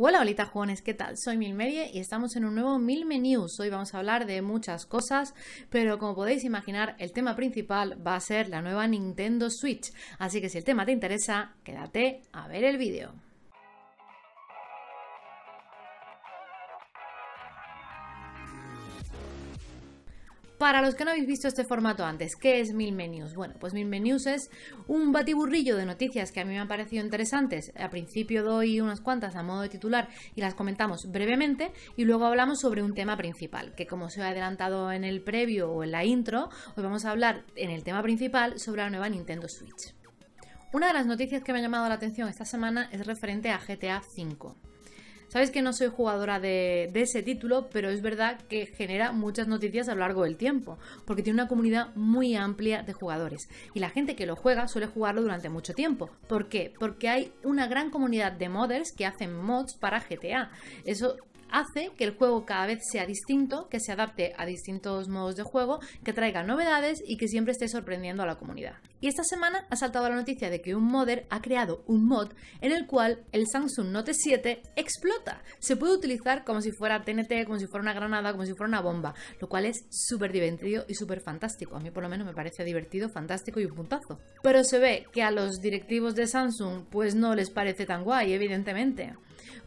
Hola, Holita jugones, ¿qué tal? Soy Milmerie y estamos en un nuevo Mil News. Hoy vamos a hablar de muchas cosas, pero como podéis imaginar, el tema principal va a ser la nueva Nintendo Switch. Así que si el tema te interesa, quédate a ver el vídeo. Para los que no habéis visto este formato antes, ¿qué es Mil Menus? Bueno, pues Mil Menus es un batiburrillo de noticias que a mí me han parecido interesantes. Al principio doy unas cuantas a modo de titular y las comentamos brevemente y luego hablamos sobre un tema principal, que como se ha adelantado en el previo o en la intro, hoy vamos a hablar en el tema principal sobre la nueva Nintendo Switch. Una de las noticias que me ha llamado la atención esta semana es referente a GTA V. Sabes que no soy jugadora de, ese título, pero es verdad que genera muchas noticias a lo largo del tiempo, porque tiene una comunidad muy amplia de jugadores. Y la gente que lo juega suele jugarlo durante mucho tiempo. ¿Por qué? Porque hay una gran comunidad de modders que hacen mods para GTA. Eso hace que el juego cada vez sea distinto, que se adapte a distintos modos de juego, que traiga novedades y que siempre esté sorprendiendo a la comunidad. Y esta semana ha saltado la noticia de que un modder ha creado un mod en el cual el Samsung Note 7 explota. Se puede utilizar como si fuera TNT, como si fuera una granada, como si fuera una bomba, lo cual es súper divertido y súper fantástico. A mí por lo menos me parece divertido, fantástico y un puntazo. Pero se ve que a los directivos de Samsung pues no les parece tan guay, evidentemente.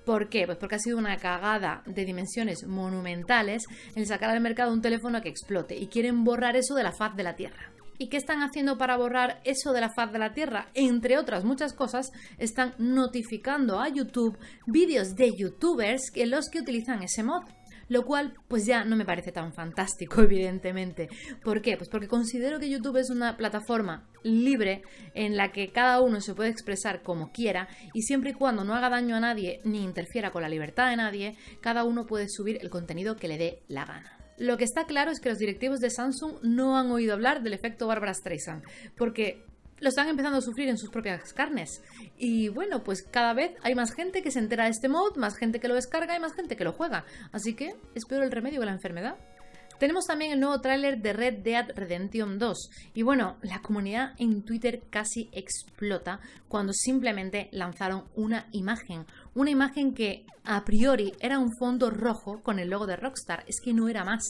¿Por qué? Pues porque ha sido una cagada de dimensiones monumentales el sacar al mercado un teléfono que explote y quieren borrar eso de la faz de la Tierra. ¿Y qué están haciendo para borrar eso de la faz de la Tierra? Entre otras muchas cosas, están notificando a YouTube vídeos de youtubers que los que utilizan ese mod lo cual pues ya no me parece tan fantástico, evidentemente. ¿Por qué? Pues porque considero que YouTube es una plataforma libre en la que cada uno se puede expresar como quiera y siempre y cuando no haga daño a nadie ni interfiera con la libertad de nadie, cada uno puede subir el contenido que le dé la gana. Lo que está claro es que los directivos de Samsung no han oído hablar del efecto Barbara Streisand, porque lo están empezando a sufrir en sus propias carnes. Y bueno, pues cada vez hay más gente que se entera de este mod, más gente que lo descarga y más gente que lo juega. Así que es peor el remedio de la enfermedad. Tenemos también el nuevo tráiler de Red Dead Redemption 2. Y bueno, la comunidad en Twitter casi explota cuando simplemente lanzaron una imagen. Una imagen que a priori era un fondo rojo con el logo de Rockstar. Es que no era más.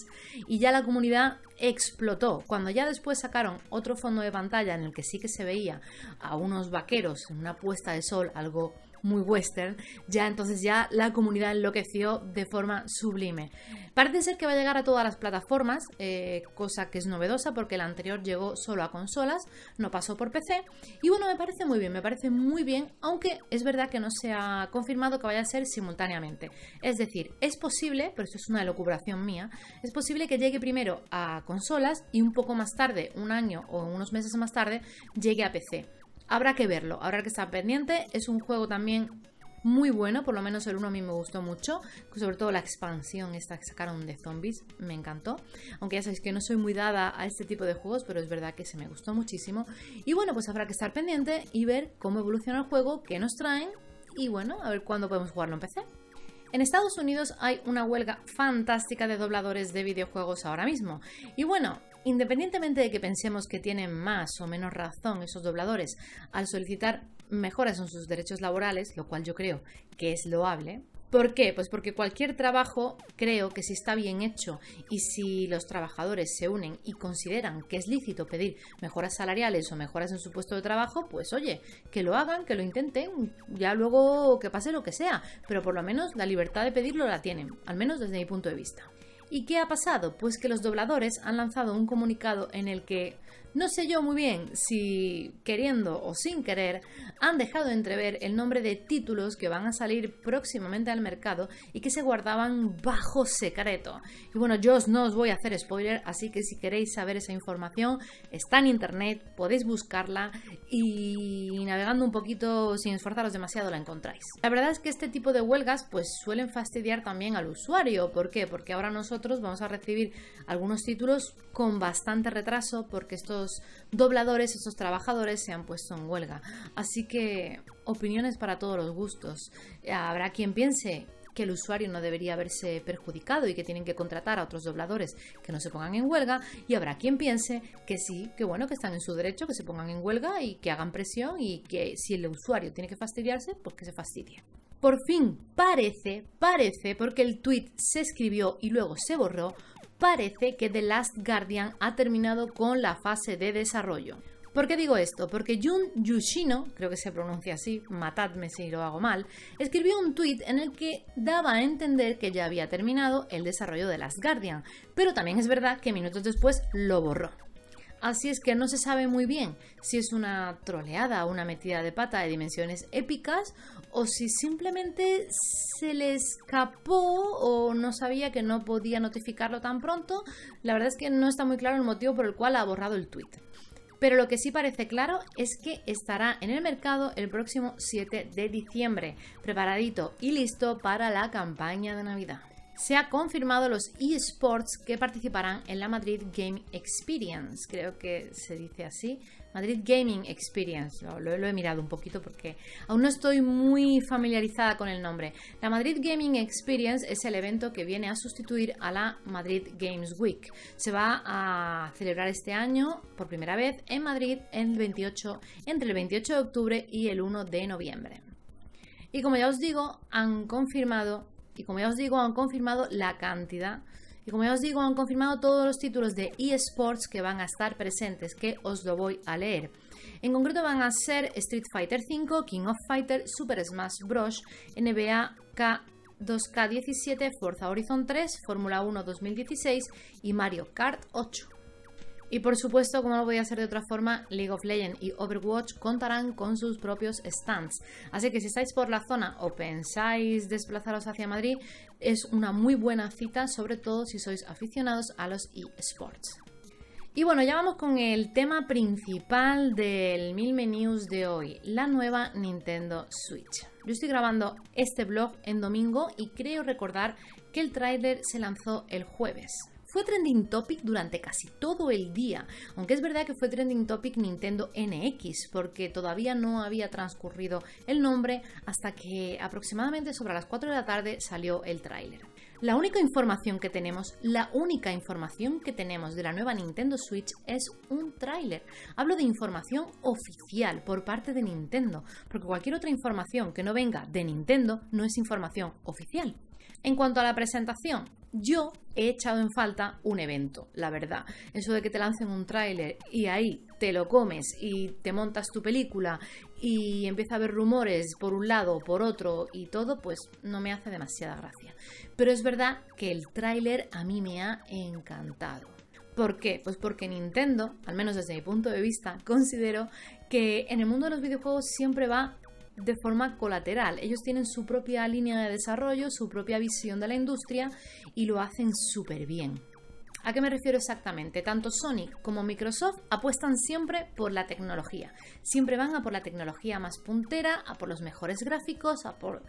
Y ya la comunidad explotó. Cuando ya después sacaron otro fondo de pantalla en el que sí que se veía a unos vaqueros en una puesta de sol algo muy western, ya entonces ya la comunidad enloqueció de forma sublime. Parece ser que va a llegar a todas las plataformas, eh, cosa que es novedosa porque la anterior llegó solo a consolas, no pasó por PC. Y bueno, me parece muy bien, me parece muy bien, aunque es verdad que no se ha confirmado que vaya a ser simultáneamente. Es decir, es posible, pero esto es una locuración mía, es posible que llegue primero a consolas y un poco más tarde, un año o unos meses más tarde, llegue a PC. Habrá que verlo, habrá que estar pendiente. Es un juego también muy bueno, por lo menos el 1 a mí me gustó mucho, sobre todo la expansión esta que sacaron de zombies, me encantó. Aunque ya sabéis que no soy muy dada a este tipo de juegos, pero es verdad que se me gustó muchísimo. Y bueno, pues habrá que estar pendiente y ver cómo evoluciona el juego, qué nos traen y bueno, a ver cuándo podemos jugarlo en PC. En Estados Unidos hay una huelga fantástica de dobladores de videojuegos ahora mismo. Y bueno, Independientemente de que pensemos que tienen más o menos razón esos dobladores al solicitar mejoras en sus derechos laborales, lo cual yo creo que es loable, ¿Por qué? Pues porque cualquier trabajo creo que si está bien hecho y si los trabajadores se unen y consideran que es lícito pedir mejoras salariales o mejoras en su puesto de trabajo, pues oye, que lo hagan, que lo intenten, ya luego que pase lo que sea, pero por lo menos la libertad de pedirlo la tienen, al menos desde mi punto de vista. ¿Y qué ha pasado? Pues que los dobladores han lanzado un comunicado en el que no sé yo muy bien si, queriendo o sin querer, han dejado entrever el nombre de títulos que van a salir próximamente al mercado y que se guardaban bajo secreto. Y bueno, yo no os voy a hacer spoiler, así que si queréis saber esa información, está en internet, podéis buscarla y navegando un poquito sin esforzaros demasiado la encontráis. La verdad es que este tipo de huelgas pues suelen fastidiar también al usuario. ¿Por qué? Porque ahora nosotros vamos a recibir algunos títulos con bastante retraso porque estos dobladores, esos trabajadores se han puesto en huelga. Así que opiniones para todos los gustos. Habrá quien piense que el usuario no debería haberse perjudicado y que tienen que contratar a otros dobladores que no se pongan en huelga y habrá quien piense que sí, que bueno, que están en su derecho, que se pongan en huelga y que hagan presión y que si el usuario tiene que fastidiarse, pues que se fastidie. Por fin, parece, parece, porque el tweet se escribió y luego se borró, parece que The Last Guardian ha terminado con la fase de desarrollo. ¿Por qué digo esto? Porque Jun Yushino, creo que se pronuncia así, matadme si lo hago mal, escribió un tuit en el que daba a entender que ya había terminado el desarrollo de Last Guardian, pero también es verdad que minutos después lo borró. Así es que no se sabe muy bien si es una troleada o una metida de pata de dimensiones épicas o si simplemente se le escapó o no sabía que no podía notificarlo tan pronto. La verdad es que no está muy claro el motivo por el cual ha borrado el tweet. Pero lo que sí parece claro es que estará en el mercado el próximo 7 de diciembre, preparadito y listo para la campaña de Navidad se ha confirmado los eSports que participarán en la Madrid Game Experience. Creo que se dice así. Madrid Gaming Experience. Lo, he mirado un poquito porque aún no estoy muy familiarizada con el nombre. La Madrid Gaming Experience es el evento que viene a sustituir a la Madrid Games Week. Se va a celebrar este año por primera vez en Madrid 28, entre el 28 de octubre y el 1 de noviembre. Y como ya os digo, han confirmado y como ya os digo, han confirmado la cantidad. Y como ya os digo, han confirmado todos los títulos de eSports que van a estar presentes, que os lo voy a leer. En concreto van a ser Street Fighter V, King of Fighter, Super Smash Bros., NBA K 2K17, Forza Horizon 3, Fórmula 1 2016 y Mario Kart 8. Y por supuesto, como no a hacer de otra forma, League of Legends y Overwatch contarán con sus propios stands. Así que si estáis por la zona o pensáis desplazaros hacia Madrid, es una muy buena cita, sobre todo si sois aficionados a los eSports. Y bueno, ya vamos con el tema principal del Mil News de hoy, la nueva Nintendo Switch. Yo estoy grabando este blog en domingo y creo recordar que el tráiler se lanzó el jueves. Fue trending topic durante casi todo el día, aunque es verdad que fue trending topic Nintendo NX, porque todavía no había transcurrido el nombre hasta que aproximadamente sobre las 4 de la tarde salió el tráiler. La única información que tenemos, la única información que tenemos de la nueva Nintendo Switch es un tráiler. Hablo de información oficial por parte de Nintendo, porque cualquier otra información que no venga de Nintendo no es información oficial. En cuanto a la presentación, yo he echado en falta un evento, la verdad. Eso de que te lancen un tráiler y ahí te lo comes y te montas tu película y empieza a haber rumores por un lado, o por otro y todo, pues no me hace demasiada gracia. Pero es verdad que el tráiler a mí me ha encantado. ¿Por qué? Pues porque Nintendo, al menos desde mi punto de vista, considero que en el mundo de los videojuegos siempre va de forma colateral. Ellos tienen su propia línea de desarrollo, su propia visión de la industria y lo hacen súper bien. ¿A qué me refiero exactamente? Tanto sonic como Microsoft apuestan siempre por la tecnología. Siempre van a por la tecnología más puntera, a por los mejores gráficos, a por,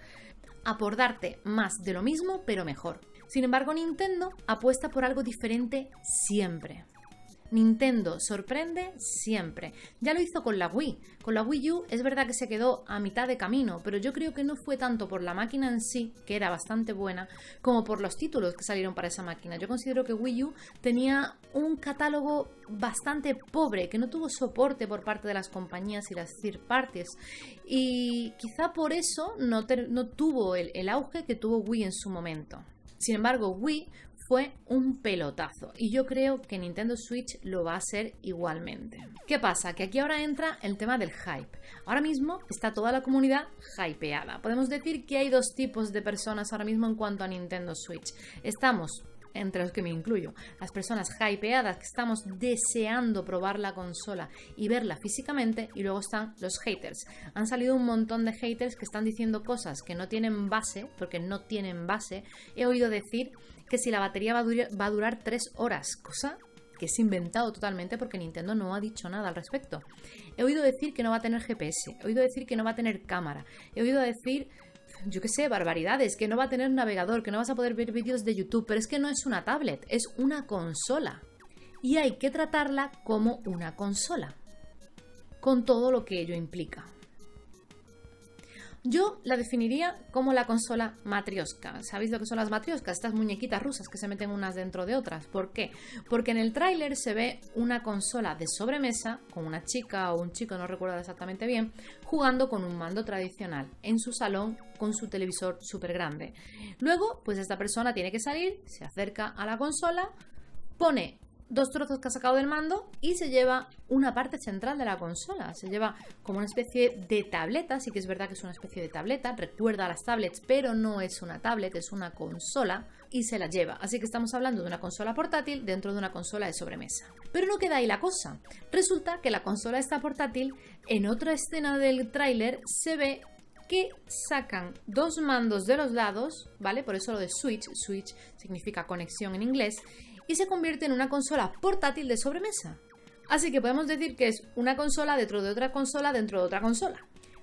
a por darte más de lo mismo pero mejor. Sin embargo, Nintendo apuesta por algo diferente siempre. Nintendo sorprende siempre. Ya lo hizo con la Wii. Con la Wii U es verdad que se quedó a mitad de camino, pero yo creo que no fue tanto por la máquina en sí, que era bastante buena, como por los títulos que salieron para esa máquina. Yo considero que Wii U tenía un catálogo bastante pobre, que no tuvo soporte por parte de las compañías y las third parties. Y quizá por eso no, tuvo el, el auge que tuvo Wii en su momento. Sin embargo, Wii fue un pelotazo y yo creo que Nintendo Switch lo va a ser igualmente. ¿Qué pasa? Que aquí ahora entra el tema del hype. Ahora mismo está toda la comunidad hypeada. Podemos decir que hay dos tipos de personas ahora mismo en cuanto a Nintendo Switch. Estamos entre los que me incluyo, las personas hypeadas que estamos deseando probar la consola y verla físicamente, y luego están los haters. Han salido un montón de haters que están diciendo cosas que no tienen base, porque no tienen base. He oído decir que si la batería va a, durar, 3 horas, cosa que es inventado totalmente porque Nintendo no ha dicho nada al respecto. He oído decir que no va a tener GPS, he oído decir que no va a tener cámara, he oído decir yo qué sé, barbaridades, que no va a tener navegador, que no vas a poder ver vídeos de YouTube, pero es que no es una tablet, es una consola. Y hay que tratarla como una consola, con todo lo que ello implica. Yo la definiría como la consola matriosca. ¿Sabéis lo que son las matrioscas? Estas muñequitas rusas que se meten unas dentro de otras. ¿Por qué? Porque en el tráiler se ve una consola de sobremesa con una chica o un chico, no recuerdo exactamente bien, jugando con un mando tradicional en su salón con su televisor súper grande. Luego, pues esta persona tiene que salir, se acerca a la consola, pone dos trozos que ha sacado del mando y se lleva una parte central de la consola. Se lleva como una especie de tableta, sí que es verdad que es una especie de tableta, recuerda a las tablets, pero no es una tablet, es una consola y se la lleva. Así que estamos hablando de una consola portátil dentro de una consola de sobremesa. Pero no queda ahí la cosa. Resulta que la consola está portátil, en otra escena del tráiler se ve que sacan dos mandos de los lados, ¿vale? Por eso lo de switch, switch significa conexión en inglés, y se convierte en una consola portátil de sobremesa. Así que podemos decir que es una consola dentro de otra consola dentro de otra consola.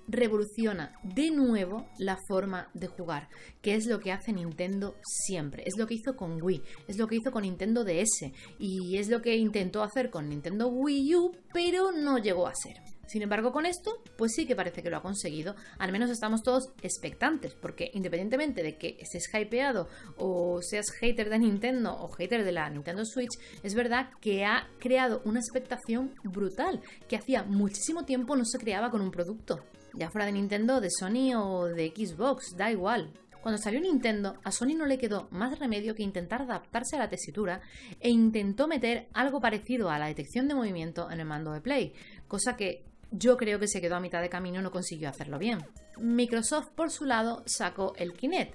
Revoluciona de nuevo la forma de jugar, que es lo que hace Nintendo siempre. Es lo que hizo con Wii, es lo que hizo con Nintendo DS y es lo que intentó hacer con Nintendo Wii U, pero no llegó a ser. Sin embargo, con esto, pues sí que parece que lo ha conseguido. Al menos estamos todos expectantes, porque independientemente de que estés hypeado o seas hater de Nintendo o hater de la Nintendo Switch, es verdad que ha creado una expectación brutal que hacía muchísimo tiempo no se creaba con un producto. Ya fuera de Nintendo, de Sony o de Xbox, da igual. Cuando salió Nintendo, a Sony no le quedó más remedio que intentar adaptarse a la tesitura e intentó meter algo parecido a la detección de movimiento en el mando de Play, cosa que yo creo que se quedó a mitad de camino, no consiguió hacerlo bien. Microsoft, por su lado, sacó el Kinect,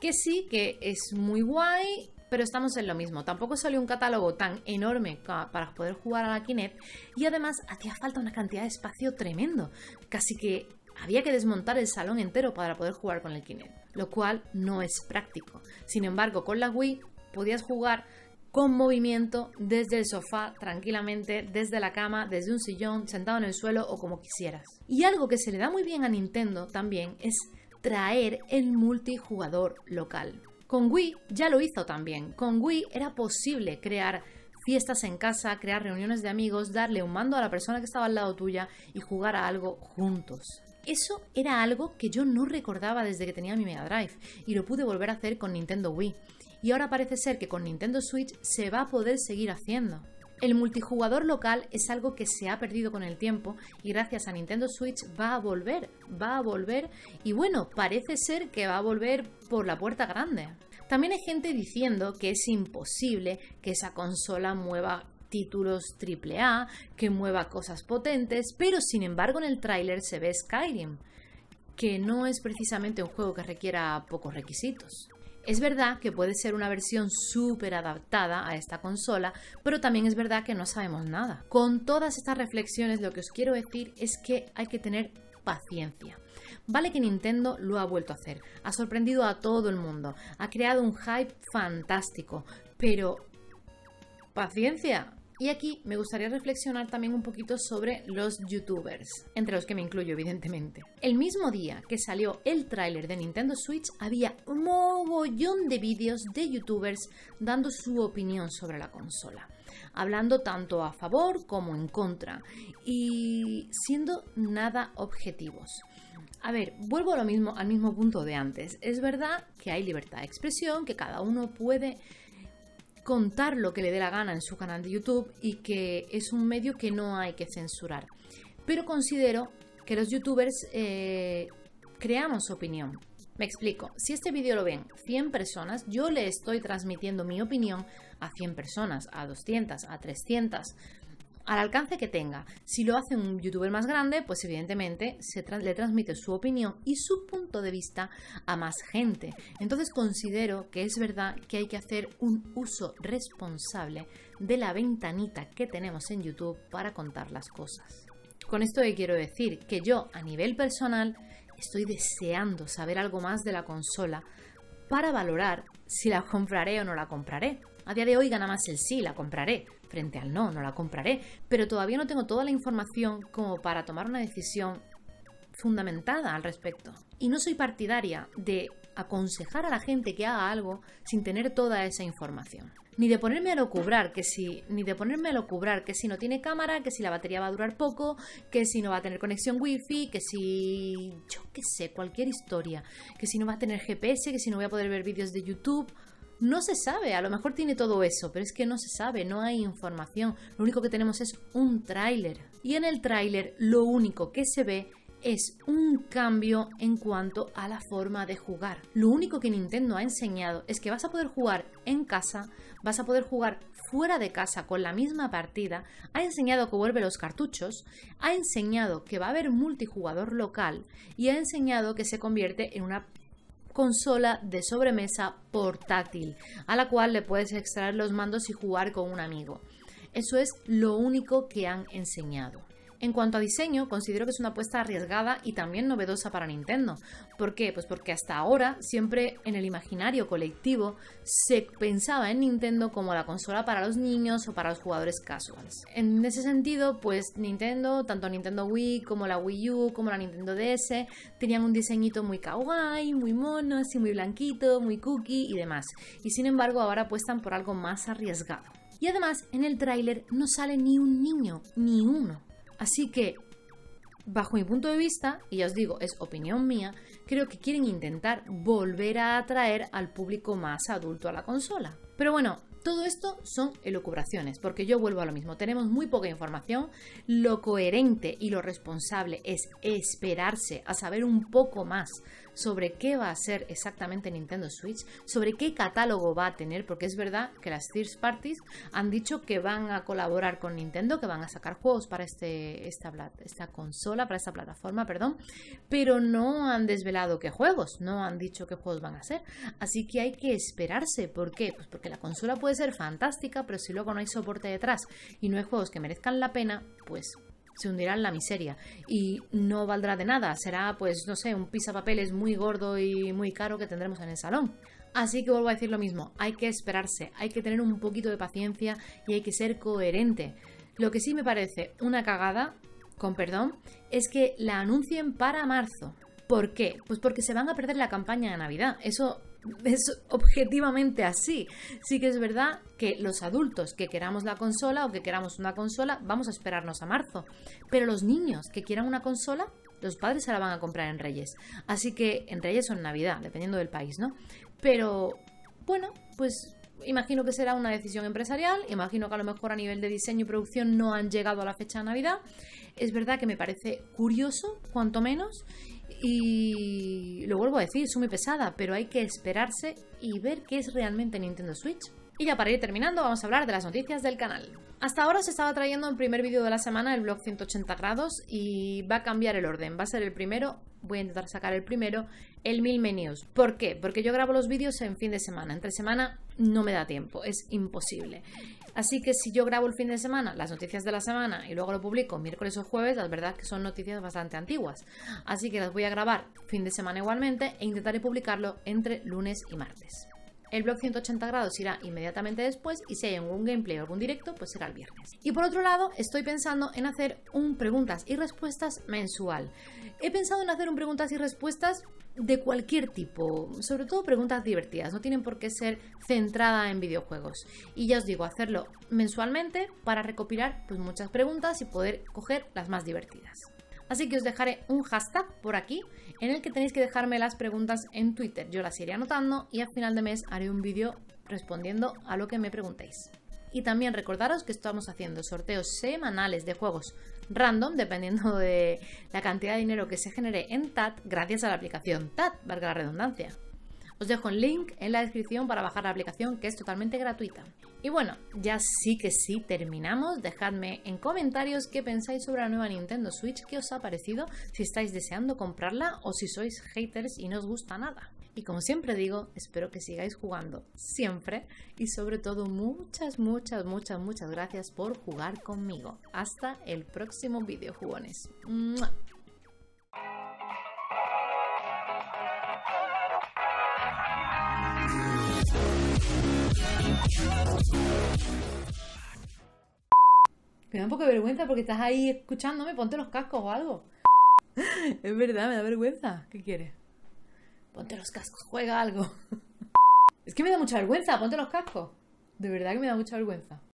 que sí que es muy guay, pero estamos en lo mismo. Tampoco salió un catálogo tan enorme para poder jugar a la Kinect y además hacía falta una cantidad de espacio tremendo. Casi que había que desmontar el salón entero para poder jugar con el Kinect, lo cual no es práctico. Sin embargo, con la Wii podías jugar con movimiento desde el sofá, tranquilamente, desde la cama, desde un sillón, sentado en el suelo o como quisieras. Y algo que se le da muy bien a Nintendo también es traer el multijugador local. Con Wii ya lo hizo también. Con Wii era posible crear fiestas en casa, crear reuniones de amigos, darle un mando a la persona que estaba al lado tuya y jugar a algo juntos. Eso era algo que yo no recordaba desde que tenía mi Mega Drive y lo pude volver a hacer con Nintendo Wii. Y ahora parece ser que con Nintendo Switch se va a poder seguir haciendo. El multijugador local es algo que se ha perdido con el tiempo y gracias a Nintendo Switch va a volver, va a volver y bueno, parece ser que va a volver por la puerta grande. También hay gente diciendo que es imposible que esa consola mueva títulos AAA, que mueva cosas potentes, pero sin embargo en el tráiler se ve Skyrim, que no es precisamente un juego que requiera pocos requisitos. Es verdad que puede ser una versión súper adaptada a esta consola, pero también es verdad que no sabemos nada. Con todas estas reflexiones lo que os quiero decir es que hay que tener paciencia. Vale que Nintendo lo ha vuelto a hacer, ha sorprendido a todo el mundo, ha creado un hype fantástico, pero... Paciencia, y aquí me gustaría reflexionar también un poquito sobre los youtubers, entre los que me incluyo evidentemente. El mismo día que salió el tráiler de Nintendo Switch había un mogollón de vídeos de youtubers dando su opinión sobre la consola, hablando tanto a favor como en contra y siendo nada objetivos. A ver, vuelvo lo mismo, al mismo punto de antes. Es verdad que hay libertad de expresión, que cada uno puede contar lo que le dé la gana en su canal de YouTube y que es un medio que no hay que censurar. Pero considero que los youtubers eh, creamos opinión. Me explico, si este vídeo lo ven 100 personas, yo le estoy transmitiendo mi opinión a 100 personas, a 200, a 300, al alcance que tenga. Si lo hace un youtuber más grande, pues evidentemente se le transmite su opinión y su punto de vista a más gente. Entonces considero que es verdad que hay que hacer un uso responsable de la ventanita que tenemos en YouTube para contar las cosas. Con esto quiero decir que yo a nivel personal estoy deseando saber algo más de la consola para valorar si la compraré o no la compraré. A día de hoy gana más el sí, la compraré, frente al no, no la compraré, pero todavía no tengo toda la información como para tomar una decisión fundamentada al respecto. Y no soy partidaria de aconsejar a la gente que haga algo sin tener toda esa información. Ni de ponerme a lo cubrar que si, ni de ponerme a lo que si no tiene cámara, que si la batería va a durar poco, que si no va a tener conexión wifi, que si yo qué sé, cualquier historia, que si no va a tener GPS, que si no voy a poder ver vídeos de YouTube. No se sabe, a lo mejor tiene todo eso, pero es que no se sabe, no hay información. Lo único que tenemos es un tráiler. Y en el tráiler lo único que se ve es un cambio en cuanto a la forma de jugar. Lo único que Nintendo ha enseñado es que vas a poder jugar en casa, vas a poder jugar fuera de casa con la misma partida, ha enseñado que vuelve los cartuchos, ha enseñado que va a haber multijugador local y ha enseñado que se convierte en una consola de sobremesa portátil, a la cual le puedes extraer los mandos y jugar con un amigo. Eso es lo único que han enseñado. En cuanto a diseño, considero que es una apuesta arriesgada y también novedosa para Nintendo. ¿Por qué? Pues porque hasta ahora siempre en el imaginario colectivo se pensaba en Nintendo como la consola para los niños o para los jugadores casuales. En ese sentido, pues Nintendo, tanto Nintendo Wii como la Wii U, como la Nintendo DS, tenían un diseñito muy kawaii, muy mono, así muy blanquito, muy cookie y demás. Y sin embargo, ahora apuestan por algo más arriesgado. Y además, en el tráiler no sale ni un niño, ni uno. Así que, bajo mi punto de vista, y ya os digo, es opinión mía, creo que quieren intentar volver a atraer al público más adulto a la consola. Pero bueno, todo esto son elucubraciones, porque yo vuelvo a lo mismo, tenemos muy poca información, lo coherente y lo responsable es esperarse a saber un poco más sobre qué va a ser exactamente Nintendo Switch, sobre qué catálogo va a tener, porque es verdad que las Third Parties han dicho que van a colaborar con Nintendo, que van a sacar juegos para este, esta, esta consola, para esta plataforma, perdón, pero no han desvelado qué juegos, no han dicho qué juegos van a ser. Así que hay que esperarse. ¿Por qué? Pues porque la consola puede ser fantástica, pero si luego no hay soporte detrás y no hay juegos que merezcan la pena, pues se hundirá en la miseria y no valdrá de nada. Será, pues, no sé, un pisapapeles muy gordo y muy caro que tendremos en el salón. Así que vuelvo a decir lo mismo, hay que esperarse, hay que tener un poquito de paciencia y hay que ser coherente. Lo que sí me parece una cagada, con perdón, es que la anuncien para marzo. ¿Por qué? Pues porque se van a perder la campaña de Navidad. Eso es objetivamente así. Sí que es verdad que los adultos que queramos la consola o que queramos una consola, vamos a esperarnos a marzo. Pero los niños que quieran una consola, los padres se la van a comprar en Reyes. Así que en Reyes o en Navidad, dependiendo del país, ¿no? Pero bueno, pues imagino que será una decisión empresarial, imagino que a lo mejor a nivel de diseño y producción no han llegado a la fecha de Navidad. Es verdad que me parece curioso, cuanto menos, y lo vuelvo a decir, es muy pesada, pero hay que esperarse y ver qué es realmente Nintendo Switch. Y ya para ir terminando vamos a hablar de las noticias del canal. Hasta ahora se estaba trayendo el primer vídeo de la semana el blog 180 grados y va a cambiar el orden. Va a ser el primero, voy a intentar sacar el primero, el mil menús. ¿Por qué? Porque yo grabo los vídeos en fin de semana. Entre semana no me da tiempo, es imposible. Así que si yo grabo el fin de semana las noticias de la semana y luego lo publico miércoles o jueves, la verdad que son noticias bastante antiguas. Así que las voy a grabar fin de semana igualmente e intentaré publicarlo entre lunes y martes. El blog 180 grados irá inmediatamente después y si hay algún gameplay o algún directo, pues será el viernes. Y por otro lado, estoy pensando en hacer un preguntas y respuestas mensual. He pensado en hacer un preguntas y respuestas de cualquier tipo, sobre todo preguntas divertidas, no tienen por qué ser centrada en videojuegos. Y ya os digo, hacerlo mensualmente para recopilar pues, muchas preguntas y poder coger las más divertidas. Así que os dejaré un hashtag por aquí en el que tenéis que dejarme las preguntas en Twitter. Yo las iré anotando y al final de mes haré un vídeo respondiendo a lo que me preguntéis. Y también recordaros que estamos haciendo sorteos semanales de juegos random, dependiendo de la cantidad de dinero que se genere en TAT, gracias a la aplicación TAT, valga la redundancia. Os dejo el link en la descripción para bajar la aplicación que es totalmente gratuita. Y bueno, ya sí que sí terminamos. Dejadme en comentarios qué pensáis sobre la nueva Nintendo Switch, qué os ha parecido, si estáis deseando comprarla o si sois haters y no os gusta nada. Y como siempre digo, espero que sigáis jugando siempre y sobre todo muchas, muchas, muchas, muchas gracias por jugar conmigo. Hasta el próximo vídeo, jugones. Me da un poco de vergüenza porque estás ahí escuchándome, ponte los cascos o algo. Es verdad, me da vergüenza. ¿Qué quieres? Ponte los cascos, juega algo. Es que me da mucha vergüenza, ponte los cascos. De verdad que me da mucha vergüenza.